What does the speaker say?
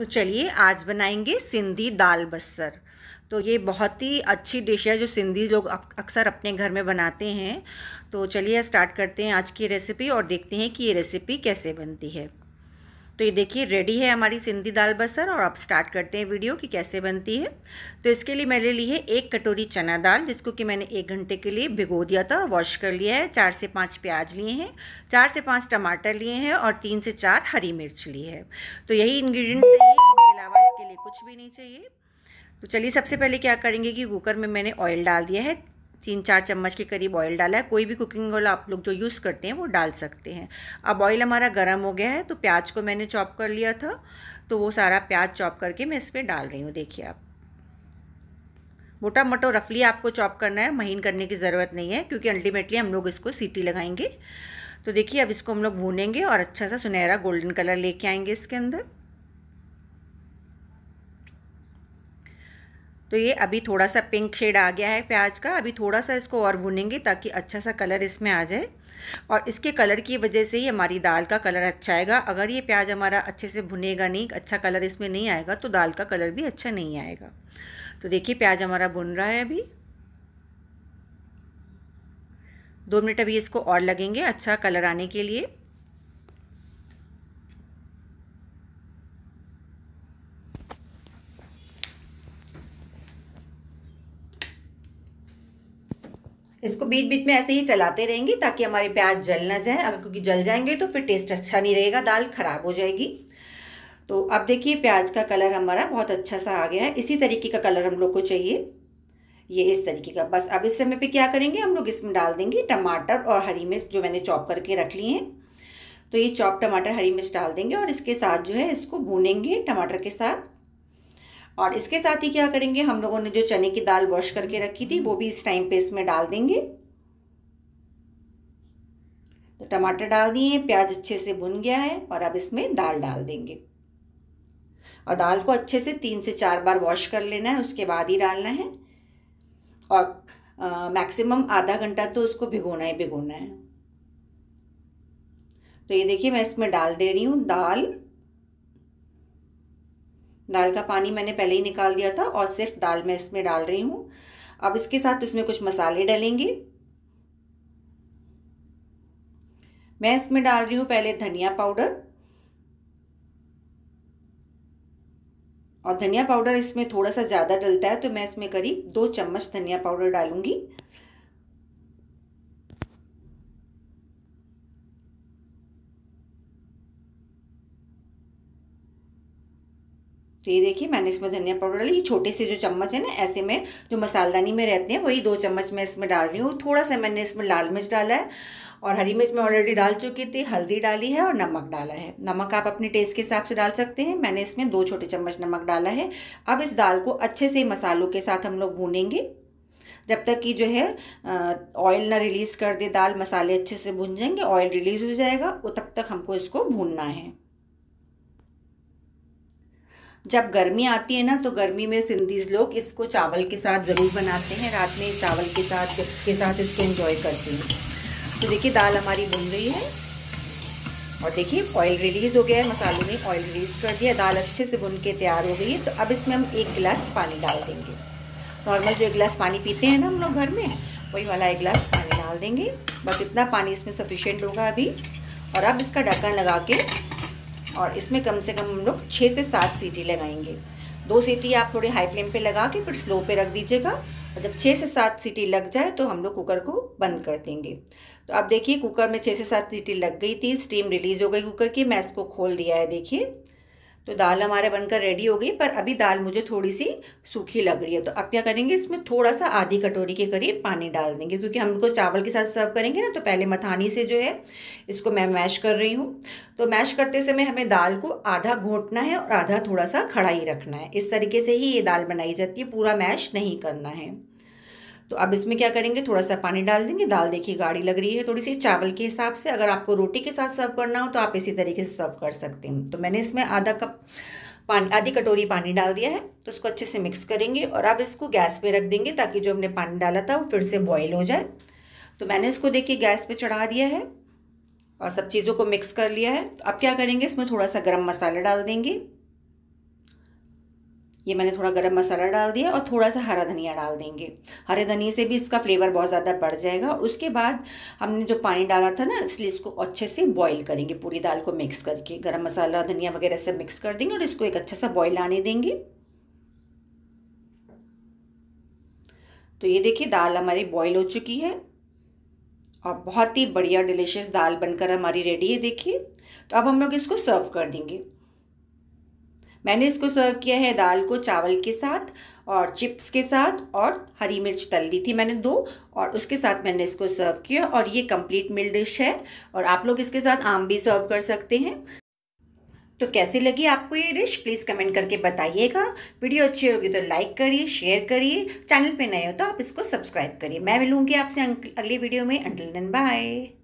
तो चलिए आज बनाएंगे सिंधी दाल बसर तो ये बहुत ही अच्छी डिश है जो सिंधी लोग अक्सर अपने घर में बनाते हैं तो चलिए स्टार्ट करते हैं आज की रेसिपी और देखते हैं कि ये रेसिपी कैसे बनती है तो ये देखिए रेडी है हमारी सिंधी दाल बसर और अब स्टार्ट करते हैं वीडियो कि कैसे बनती है तो इसके लिए मैंने ली है एक कटोरी चना दाल जिसको कि मैंने एक घंटे के लिए भिगो दिया था और वॉश कर लिया है चार से पाँच प्याज लिए हैं चार से पाँच टमाटर लिए हैं और तीन से चार हरी मिर्च ली है तो यही इन्ग्रीडियंट्स चाहिए इसके अलावा इसके लिए कुछ भी नहीं चाहिए तो चलिए सबसे पहले क्या करेंगे कि कुकर में मैंने ऑयल डाल दिया है तीन चार चम्मच के करीब ऑयल डाला है कोई भी कुकिंग ऑयल आप लोग जो यूज़ करते हैं वो डाल सकते हैं अब ऑयल हमारा गर्म हो गया है तो प्याज को मैंने चॉप कर लिया था तो वो सारा प्याज चॉप करके मैं इसमें डाल रही हूँ देखिए आप मोटा मोटो रफली आपको चॉप करना है महीन करने की ज़रूरत नहीं है क्योंकि अल्टीमेटली हम लोग इसको सीटी लगाएंगे तो देखिए अब इसको हम लोग भूनेंगे और अच्छा सा सुनहरा गोल्डन कलर लेके आएंगे इसके अंदर तो ये अभी थोड़ा सा पिंक शेड आ गया है प्याज का अभी थोड़ा सा इसको और भुनेंगे ताकि अच्छा सा कलर इसमें आ जाए और इसके कलर की वजह से ही हमारी दाल का कलर अच्छा आएगा अगर ये प्याज हमारा अच्छे से भुनेगा नहीं अच्छा कलर इसमें नहीं आएगा तो दाल का कलर भी अच्छा नहीं आएगा तो देखिए प्याज हमारा भुन रहा है अभी दो मिनट अभी इसको और लगेंगे अच्छा कलर आने के लिए इसको बीच बीच में ऐसे ही चलाते रहेंगे ताकि हमारे प्याज जल ना जाए अगर क्योंकि जल जाएंगे तो फिर टेस्ट अच्छा नहीं रहेगा दाल ख़राब हो जाएगी तो अब देखिए प्याज का कलर हमारा बहुत अच्छा सा आ गया है इसी तरीके का कलर हम लोग को चाहिए ये इस तरीके का बस अब इस समय पे क्या करेंगे हम लोग इसमें डाल देंगे टमाटर और हरी मिर्च जो मैंने चॉप करके रख लिए हैं तो ये चॉप टमाटर हरी मिर्च डाल देंगे और इसके साथ जो है इसको भूनेंगे टमाटर के साथ और इसके साथ ही क्या करेंगे हम लोगों ने जो चने की दाल वॉश करके रखी थी वो भी इस टाइम पे इसमें डाल देंगे तो टमाटर डाल दिए प्याज अच्छे से भुन गया है और अब इसमें दाल डाल देंगे और दाल को अच्छे से तीन से चार बार वॉश कर लेना है उसके बाद ही डालना है और मैक्सिमम आधा घंटा तो उसको भिगोना ही भिगोना है तो ये देखिए मैं इसमें डाल दे रही हूँ दाल दाल का पानी मैंने पहले ही निकाल दिया था और सिर्फ दाल मैं इसमें डाल रही हूँ अब इसके साथ इसमें कुछ मसाले डलेंगे मैं इसमें डाल रही हूँ पहले धनिया पाउडर और धनिया पाउडर इसमें थोड़ा सा ज़्यादा डलता है तो मैं इसमें करीब दो चम्मच धनिया पाउडर डालूंगी तो ये देखिए मैंने इसमें धनिया पाउडर डाली ये छोटे से जो चम्मच है ना ऐसे में जो मसालदानी में रहते हैं वही दो चम्मच मैं इसमें डाल रही हूँ थोड़ा सा मैंने इसमें लाल मिर्च डाला है और हरी मिर्च मैं ऑलरेडी डाल चुकी थी हल्दी डाली है और नमक डाला है नमक आप अपने टेस्ट के हिसाब से डाल सकते हैं मैंने इसमें दो छोटे चम्मच नमक डाला है अब इस दाल को अच्छे से मसालों के साथ हम लोग भूनेंगे जब तक कि जो है ऑयल ना रिलीज़ कर दे दाल मसाले अच्छे से भून जाएंगे ऑयल रिलीज़ हो जाएगा वो तब तक हमको इसको भूनना है जब गर्मी आती है ना तो गर्मी में सिंधीज लोग इसको चावल के साथ ज़रूर बनाते हैं रात में चावल के साथ चिप्स के साथ इसको इंजॉय करते हैं तो देखिए दाल हमारी बन रही है और देखिए ऑयल रिलीज़ हो गया है मसालों में ऑयल रिलीज़ कर दिया दाल अच्छे से बुन के तैयार हो गई है तो अब इसमें हम एक गिलास पानी डाल देंगे नॉर्मल जो एक गिलास पानी पीते हैं ना हम लोग घर में वही वाला एक गिलास पानी डाल देंगे बस इतना पानी इसमें सफिशेंट होगा अभी और अब इसका ढक्कन लगा के और इसमें कम से कम हम लोग छः से सात सीटी लगाएंगे दो सीटी आप थोड़ी हाई फ्लेम पे लगा के फिर स्लो पे रख दीजिएगा और जब छः से सात सीटी लग जाए तो हम लोग कुकर को बंद कर देंगे तो आप देखिए कुकर में छः से सात सीटी लग गई थी स्टीम रिलीज़ हो गई कुकर की मैं इसको खोल दिया है देखिए तो दाल हमारे बनकर रेडी हो गई पर अभी दाल मुझे थोड़ी सी सूखी लग रही है तो अब क्या करेंगे इसमें थोड़ा सा आधी कटोरी के करीब पानी डाल देंगे क्योंकि हमको चावल के साथ सर्व करेंगे ना तो पहले मथानी से जो है इसको मैं मैश कर रही हूँ तो मैश करते समय हमें दाल को आधा घोटना है और आधा थोड़ा सा खड़ा ही रखना है इस तरीके से ही ये दाल बनाई जाती है पूरा मैश नहीं करना है तो अब इसमें क्या करेंगे थोड़ा सा पानी डाल देंगे दाल देखिए गाढ़ी लग रही है थोड़ी सी चावल के हिसाब से अगर आपको रोटी के साथ सर्व करना हो तो आप इसी तरीके से सर्व कर सकते हैं तो मैंने इसमें आधा कप पानी आधी कटोरी पानी डाल दिया है तो उसको अच्छे से मिक्स करेंगे और अब इसको गैस पे रख देंगे ताकि जो हमने पानी डाला था वो फिर से बॉयल हो जाए तो मैंने इसको देखिए गैस पे चढ़ा दिया है और सब चीज़ों को मिक्स कर लिया है तो अब क्या करेंगे इसमें थोड़ा सा गरम मसाला डाल देंगे ये मैंने थोड़ा गरम मसाला डाल दिया और थोड़ा सा हरा धनिया डाल देंगे हरे धनिया से भी इसका फ्लेवर बहुत ज़्यादा बढ़ जाएगा और उसके बाद हमने जो पानी डाला था ना इसलिए इसको अच्छे से बॉईल करेंगे पूरी दाल को मिक्स करके गरम मसाला धनिया वगैरह सब मिक्स कर देंगे और इसको एक अच्छा सा बॉईल आने देंगे तो ये देखिए दाल हमारी बॉयल हो चुकी है और बहुत ही बढ़िया डिलिशियस दाल बनकर हमारी रेडी है देखिए तो अब हम लोग इसको सर्व कर देंगे मैंने इसको सर्व किया है दाल को चावल के साथ और चिप्स के साथ और हरी मिर्च तल दी थी मैंने दो और उसके साथ मैंने इसको सर्व किया और ये कंप्लीट मिल डिश है और आप लोग इसके साथ आम भी सर्व कर सकते हैं तो कैसे लगी आपको ये डिश प्लीज़ कमेंट करके बताइएगा वीडियो अच्छी होगी तो लाइक करिए शेयर करिए चैनल पे नए हो तो आप इसको सब्सक्राइब करिए मैं मिलूँगी आपसे अगली वीडियो में अंटिल दिन बाय